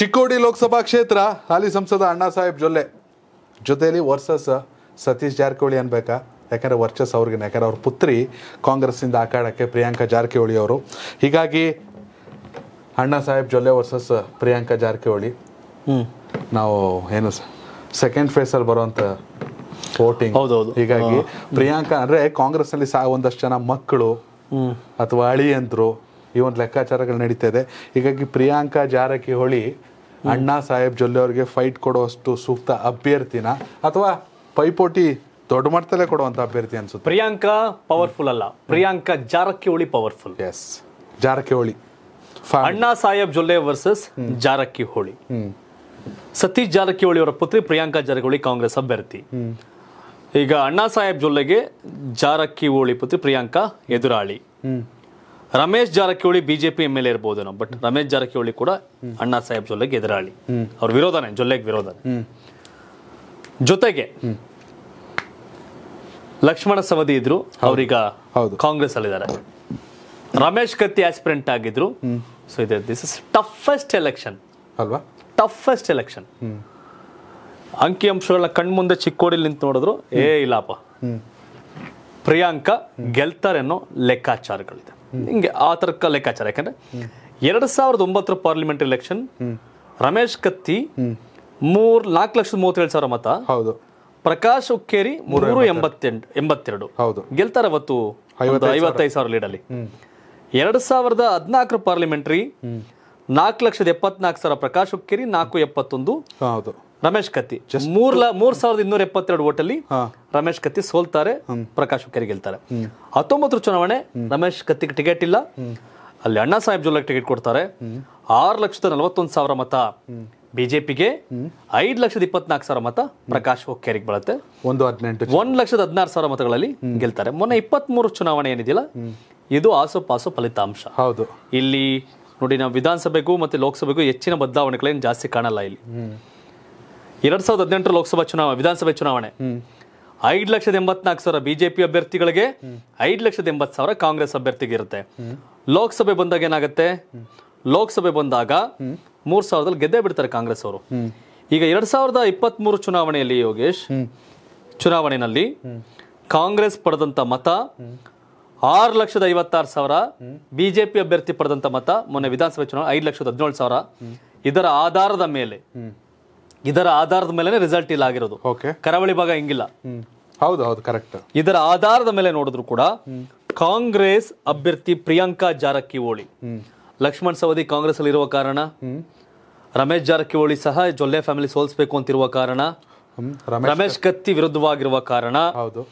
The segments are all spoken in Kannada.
ಚಿಕ್ಕೋಡಿ ಲೋಕಸಭಾ ಕ್ಷೇತ್ರ ಹಾಲಿ ಸಂಸದ ಅಣ್ಣಾ ಸಾಹೇಬ್ ಜೊಲ್ಲೆ ಜೊತೆಯಲ್ಲಿ ವರ್ಸಸ್ ಸತೀಶ್ ಜಾರಕಿಹೊಳಿ ಅನ್ಬೇಕಾ ಯಾಕಂದರೆ ವರ್ಚಸ್ ಅವ್ರಿಗೆ ಯಾಕಂದರೆ ಅವ್ರ ಪುತ್ರಿ ಕಾಂಗ್ರೆಸ್ಸಿಂದ ಆಕಾಡೋಕ್ಕೆ ಪ್ರಿಯಾಂಕಾ ಜಾರಕಿಹೊಳಿ ಅವರು ಹೀಗಾಗಿ ಅಣ್ಣಾ ಸಾಹೇಬ್ ಜೊಲ್ಲೆ ವರ್ಸಸ್ ಪ್ರಿಯಾಂಕಾ ಜಾರಕಿಹೊಳಿ ಹ್ಞೂ ನಾವು ಏನು ಸೆಕೆಂಡ್ ಫೇಸಲ್ಲಿ ಬರುವಂಥ ವೋಟಿಂಗ್ ಹೌದೌದು ಹೀಗಾಗಿ ಪ್ರಿಯಾಂಕಾ ಅಂದರೆ ಕಾಂಗ್ರೆಸ್ನಲ್ಲಿ ಸಹ ಒಂದಷ್ಟು ಜನ ಮಕ್ಕಳು ಅಥವಾ ಅಳಿಯಂತರು ಈ ಒಂದು ಲೆಕ್ಕಾಚಾರಗಳು ನಡೀತಾ ಇದೆ ಹೀಗಾಗಿ ಪ್ರಿಯಾಂಕಾ ಜಾರಕಿಹೊಳಿ ಅಣ್ಣಾ ಸಾಹೇಬ್ ಜೊಲ್ಲೆ ಅವರಿಗೆ ಫೈಟ್ ಕೊಡುವಷ್ಟು ಸೂಕ್ತ ಅಭ್ಯರ್ಥಿನ ಅಥವಾ ಪೈಪೋಟಿ ದೊಡ್ಡ ಮಟ್ಟದಲ್ಲೇ ಕೊಡುವಂತ ಅಭ್ಯರ್ಥಿ ಅನ್ಸುತ್ತೆ ಪ್ರಿಯಾಂಕಾ ಪವರ್ಫುಲ್ ಅಲ್ಲ Priyanka Jarkiholi powerful yes Jarkiholi Anna Saheb Jolle versus Jarkiholi Satish Jarkiholi ಅವರ ಪುತ್ರಿ ಪ್ರಿಯಾಂಕಾ ಜಾರಕಿಹೊಳಿ ಕಾಂಗ್ರೆಸ್ ಅಭ್ಯರ್ಥಿ ಈಗ ಅಣ್ಣಾ ಸಾಹೇಬ್ ಜೊಲ್ಲೆಗೆ ಜಾರಕಿಹೊಳಿ ಪುತ್ರಿ ಪ್ರಿಯಾಂಕಾ ಎದುರಾಳಿ Ramesh Jarkiholi BJP M L A ಇರ್ಬೋದೇನೋ ಬಟ್ ರಮೇಶ್ ಜಾರಕಿಹೊಳಿ ಕೂಡ ಅಣ್ಣಾ ಸಾಹೇಬ್ ಜೊಲ್ಲೆಗೆ ಎದುರಾಳಿ ಅವ್ರ ವಿರೋಧನೇ ಜೊಲ್ಲೆಗೆ ವಿರೋಧನೆ ಜೊತೆಗೆ ಲಕ್ಷ್ಮಣ ಸವದಿ ಇದ್ರು ಅವ್ರೀಗ ಕಾಂಗ್ರೆಸ್ ಅಲ್ಲಿದ್ದಾರೆ ರಮೇಶ್ ಕತ್ತಿ ಆಸ್ಪಿರೆಂಟ್ ಆಗಿದ್ರು ಸೊ ಇದೆ ದಿಸ್ ಇಸ್ ಟಫೆಸ್ಟ್ ಎಲೆಕ್ಷನ್ ಅಲ್ವಾ ಟಫೆಸ್ಟ್ ಎಲೆಕ್ಷನ್ ಅಂಕಿ ಅಂಶಗಳನ್ನ ಕಣ್ಮುಂದೆ ಚಿಕ್ಕೋಡಿ ನಿಂತು ನೋಡಿದ್ರು ಏ ಇಲ್ಲಪ್ಪ ಪ್ರಿಯಾಂಕಾ ಅನ್ನೋ ಲೆಕ್ಕಾಚಾರಗಳಿದೆ ಹಿಂಗೆ ಆ ತರಕ ಲೆಕ್ಕಾಚಾರ ಯಾಕಂದ್ರೆ ಎರಡ್ ಸಾವಿರದ ಒಂಬತ್ತರ ಪಾರ್ಲಿಮೆಂಟ್ ಎಲೆಕ್ಷನ್ ರಮೇಶ್ ಕತ್ತಿ ಮೂರ್ ನಾಲ್ಕು ಲಕ್ಷದ ಮೂವತ್ತೇಳು ಸಾವಿರ ಮತ ಹೌದು ಪ್ರಕಾಶ್ ಉಕ್ಕೇರಿ ಮೂರು ಎಂಬತ್ತೆಂಟು ಎಂಬತ್ತೆರಡು ಹೌದು ಗೆಲ್ತಾರ ಅವತ್ತು ಐವತ್ತೈದು ಸಾವಿರ ಲೀಡಲ್ಲಿ ಎರಡ್ ಸಾವಿರದ ಹದಿನಾಲ್ಕರ ಪಾರ್ಲಿಮೆಂಟ್ರಿ ನಾಲ್ಕು ಲಕ್ಷದ ಎಪ್ಪತ್ನಾಲ್ಕು ಸಾವಿರ ಪ್ರಕಾಶ್ ಉಕ್ಕೇರಿ ನಾಲ್ಕು ಎಪ್ಪತ್ತೊಂದು ಹೌದು ರಮೇಶ್ ಕತ್ತಿ ಮೂರ್ ಮೂರ್ ಸಾವಿರದ ಇನ್ನೂರ ಎಪ್ಪತ್ತೆರಡು ಓಟಲ್ಲಿ ರಮೇಶ್ ಕತ್ತಿ ಸೋಲ್ತಾರೆ ಪ್ರಕಾಶ್ ಹುಕ್ಕೇರಿ ಗೆಲ್ತಾರೆ ಹತ್ತೊಂಬತ್ತರ ಚುನಾವಣೆ ರಮೇಶ್ ಕತ್ತಿಗೆ ಟಿಕೆಟ್ ಇಲ್ಲ ಅಲ್ಲಿ ಅಣ್ಣಾ ಸಾಹೇಬ್ ಜೋಲಕ್ ಟಿಕೆಟ್ ಕೊಡ್ತಾರೆ ಆರು ಲಕ್ಷದ ನಲವತ್ತೊಂದು ಸಾವಿರ ಮತ ಬಿಜೆಪಿಗೆ ಐದು ಲಕ್ಷದ ಇಪ್ಪತ್ನಾಲ್ಕು ಸಾವಿರ ಮತ ಪ್ರಕಾಶ್ ಹೊಕ್ಕೇರಿಗೆ ಬರುತ್ತೆ ಒಂದು ಹದಿನೆಂಟು ಒಂದು ಲಕ್ಷದ ಹದಿನಾರು ಸಾವಿರ ಮತಗಳಲ್ಲಿ ಗೆಲ್ತಾರೆ ಮೊನ್ನೆ ಇಪ್ಪತ್ಮೂರು ಚುನಾವಣೆ ಏನಿದೆಯಲ್ಲ ಇದು ಆಸುಪಾಸು ಫಲಿತಾಂಶ ಹೌದು ಇಲ್ಲಿ ನೋಡಿ ನಾವು ವಿಧಾನಸಭೆಗೂ ಮತ್ತೆ ಲೋಕಸಭೆಗೂ ಹೆಚ್ಚಿನ ಬದಲಾವಣೆಗಳೇನು ಜಾಸ್ತಿ ಕಾಣಲ್ಲ ಇಲ್ಲಿ ಎರಡ್ ಸಾವಿರದ ಹದಿನೆಂಟು ಲೋಕಸಭಾ ಚುನಾವಣೆ ವಿಧಾನಸಭೆ ಚುನಾವಣೆ ಐದು ಲಕ್ಷದ ಎಂಬತ್ನಾಲ್ಕು ಸಾವಿರ ಬಿಜೆಪಿ ಅಭ್ಯರ್ಥಿಗಳಿಗೆ ಐದು ಲಕ್ಷದ ಎಂಬತ್ತು ಸಾವಿರ ಕಾಂಗ್ರೆಸ್ ಅಭ್ಯರ್ಥಿಗೆ ಇರುತ್ತೆ ಲೋಕಸಭೆ ಬಂದಾಗ ಏನಾಗುತ್ತೆ ಲೋಕಸಭೆ ಬಂದಾಗ ಮೂರ್ ಸಾವಿರದಲ್ಲಿ ಗೆದ್ದೇ ಬಿಡ್ತಾರೆ ಕಾಂಗ್ರೆಸ್ ಅವರು ಈಗ ಎರಡ್ ಸಾವಿರದ ಇಪ್ಪತ್ತ್ ಮೂರು ಚುನಾವಣೆಯಲ್ಲಿ ಯೋಗೇಶ್ ಚುನಾವಣೆಯಲ್ಲಿ ಕಾಂಗ್ರೆಸ್ ಪಡೆದಂತ ಮತ ಆರು ಲಕ್ಷದ ಐವತ್ತಾರು ಸಾವಿರ ಬಿಜೆಪಿ ಅಭ್ಯರ್ಥಿ ಪಡೆದಂತ ಮತ ಮೊನ್ನೆ ವಿಧಾನಸಭೆ ಚುನಾವಣೆ ಐದು ಲಕ್ಷದ ಹದಿನೇಳು ಸಾವಿರ ಇದರ ಆಧಾರದ ಮೇಲೆ ಇದರ ಆಧಾರದ ಮೇಲೆ ರಿಸಲ್ಟ್ ಇಲ್ಲ ಆಗಿರೋದು ಕರಾವಳಿ ಭಾಗ ಹಿಂಗಿಲ್ಲ ಹೌದು ಹೌದು ಕರೆಕ್ಟ್ ಇದರ ಆಧಾರದ ಮೇಲೆ ನೋಡಿದ್ರು ಕೂಡ ಕಾಂಗ್ರೆಸ್ ಅಭ್ಯರ್ಥಿ ಪ್ರಿಯಾಂಕಾ ಜಾರಕಿಹೊಳಿ ಲಕ್ಷ್ಮಣ್ ಸವದಿ ಕಾಂಗ್ರೆಸ್ ಅಲ್ಲಿ ಇರುವ ಕಾರಣ ರಮೇಶ್ ಜಾರಕಿಹೊಳಿ ಸಹ ಜೊಲ್ಲೆ ಫ್ಯಾಮಿಲಿ ಸೋಲ್ಸ್ಬೇಕು ಅಂತಿರುವ ಕಾರಣ ರಮೇಶ್ ಕತ್ತಿ ವಿರುದ್ಧವಾಗಿರುವ ಕಾರಣ ಹೌದು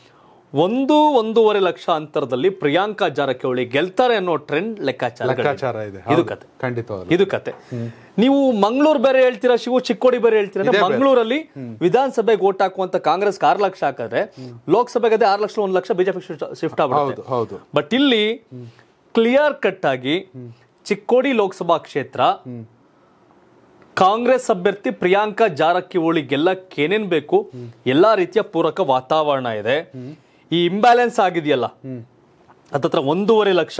ಒಂದು ಒಂದೂವರೆ ಲಕ್ಷ ಅಂತರದಲ್ಲಿ ಪ್ರಿಯಾಂಕಾ ಜಾರಕಿಹೊಳಿ ಗೆಲ್ತಾರೆ ಅನ್ನೋ ಟ್ರೆಂಡ್ ಲೆಕ್ಕಾಚಾರ ಲೆಕ್ಕಾಚಾರ ಇದೆ ಇದು ಕತೆ ಇದು ಕತೆ ನೀವು ಮಂಗಳೂರು ಬೇರೆ ಹೇಳ್ತೀರಾ ಶಿವು ಚಿಕ್ಕೋಡಿ ಬೇರೆ ಹೇಳ್ತೀರಾ ಮಂಗಳೂರಲ್ಲಿ ವಿಧಾನಸಭೆಗೆ ಓಟ್ ಹಾಕುವಂತ ಕಾಂಗ್ರೆಸ್ ಆರು ಲಕ್ಷ ಹಾಕಿದ್ರೆ ಲೋಕಸಭೆಗೆ ಅದೇ ಆರು ಲಕ್ಷ ಒಂದು ಲಕ್ಷ ಬಿಜೆಪಿ ಶಿಫ್ಟ್ ಆಗ್ಬಿಡುತ್ತೆ ಬಟ್ ಇಲ್ಲಿ ಕ್ಲಿಯರ್ ಕಟ್ ಆಗಿ ಚಿಕ್ಕೋಡಿ ಲೋಕಸಭಾ ಕ್ಷೇತ್ರ ಕಾಂಗ್ರೆಸ್ ಅಭ್ಯರ್ಥಿ ಪ್ರಿಯಾಂಕಾ ಜಾರಕಿಹೊಳಿ ಏನೇನ್ ಬೇಕು ಎಲ್ಲಾ ರೀತಿಯ ಪೂರಕ ವಾತಾವರಣ ಇದೆ ಈ ಇಂಬ್ಯಾಲೆನ್ಸ್ ಆಗಿದೆಯಲ್ಲ ಅದತ್ರ ಒಂದೂವರೆ ಲಕ್ಷ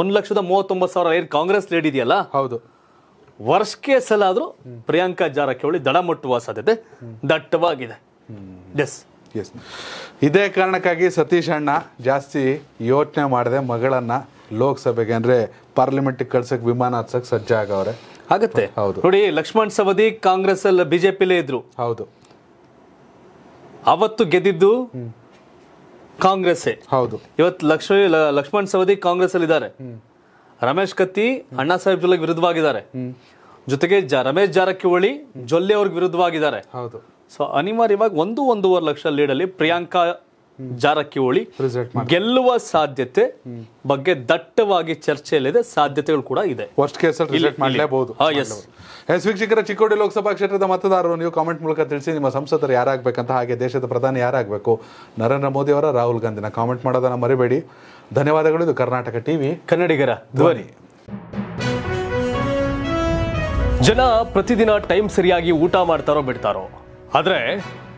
ಒಂದ್ ಲಕ್ಷದ ಮೂವತ್ತೊಂಬತ್ತು ಸಾವಿರ ಏನ್ ಕಾಂಗ್ರೆಸ್ ಲೀಡ್ ಇದೆಯಲ್ಲ ಹೌದು ವರ್ಷಕ್ಕೆ ಸಲ ಆದ್ರೂ ಪ್ರಿಯಾಂಕಾ ಜಾರಕಿಹೊಳಿ ದಡ ಮುಟ್ಟುವ ಸಾಧ್ಯತೆ ದಟ್ಟವಾಗಿದೆ ಎಸ್ ಇದೇ ಕಾರಣಕ್ಕಾಗಿ ಸತೀಶ್ ಅಣ್ಣ ಜಾಸ್ತಿ ಯೋಚನೆ ಮಾಡಿದೆ ಮಗಳನ್ನ ಲೋಕಸಭೆಗೆ ಅಂದ್ರೆ ಪಾರ್ಲಿಮೆಂಟ್ ಕಳ್ಸಕ್ ವಿಮಾನ ಹತ್ಸಕ್ ಆಗವ್ರೆ ಆಗತ್ತೆ ಹೌದು ನೋಡಿ ಲಕ್ಷ್ಮಣ್ ಸವದಿ ಕಾಂಗ್ರೆಸ್ ಅಲ್ಲಿ ಬಿಜೆಪಿಲೇ ಇದ್ರು ಹೌದು ಅವತ್ತು ಗೆದ್ದಿದ್ದು ಕಾಂಗ್ರೆಸ್ ಹೌದು ಇವತ್ತು ಲಕ್ಷ್ಮೀ ಲಕ್ಷ್ಮಣ್ ಸವದಿ ಕಾಂಗ್ರೆಸ್ ಅಲ್ಲಿ ಇದ್ದಾರೆ ರಮೇಶ್ ಕತ್ತಿ ಅಣ್ಣಾ ಸಾಹೇಬ್ ಜೊಲ್ಲೆಗೆ ವಿರುದ್ಧವಾಗಿದ್ದಾರೆ ಜೊತೆಗೆ ರಮೇಶ್ ಜಾರಕಿಹೊಳಿ ಜೊಲ್ಲೆ ಅವ್ರಿಗೆ ವಿರುದ್ಧವಾಗಿದ್ದಾರೆ ಹೌದು ಸೊ ಅನಿವಾರ್ಯವಾಗಿ ಒಂದು ಒಂದೂವರೆ ಲಕ್ಷ ಲೀಡಲ್ಲಿ ಪ್ರಿಯಾಂಕಾ ಜಾರಕಿಹೊಳಿ ಗೆಲ್ಲುವ ಸಾಧ್ಯತೆ ಬಗ್ಗೆ ದಟ್ಟವಾಗಿ ಚರ್ಚೆಯಲ್ಲಿದೆ ಸಾಧ್ಯತೆಗಳು ಕೂಡ ಇದೆ ಎಸ್ ವೀಕ್ಷಕರ ಚಿಕ್ಕೋಡಿ ಲೋಕಸಭಾ ಕ್ಷೇತ್ರದ ಮತದಾರರು ನೀವು ಕಾಮೆಂಟ್ ಮೂಲಕ ತಿಳಿಸಿ ನಿಮ್ಮ ಸಂಸದರು ಯಾರಾಗಬೇಕಂತ ಹಾಗೆ ದೇಶದ ಪ್ರಧಾನಿ ಯಾರಾಗಬೇಕು ನರೇಂದ್ರ ಮೋದಿ ಅವರ ರಾಹುಲ್ ಗಾಂಧಿನ ಕಾಮೆಂಟ್ ಮಾಡೋದನ್ನ ಮರಿಬೇಡಿ ಧನ್ಯವಾದಗಳು ಇದು ಕರ್ನಾಟಕ ಟಿವಿ ಕನ್ನಡಿಗರ ಧ್ವನಿ ಜನ ಪ್ರತಿದಿನ ಟೈಮ್ ಸರಿಯಾಗಿ ಊಟ ಮಾಡ್ತಾರೋ ಬಿಡ್ತಾರೋ ಆದರೆ